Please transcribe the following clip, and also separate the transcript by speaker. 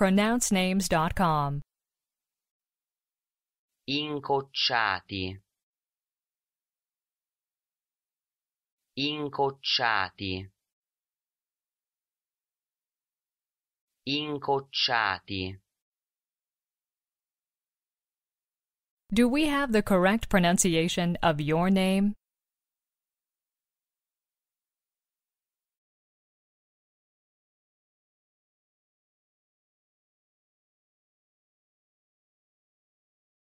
Speaker 1: pronouncenames.com.
Speaker 2: Incocciati. Incocciati. Incocciati.
Speaker 1: Do we have the correct pronunciation of your name?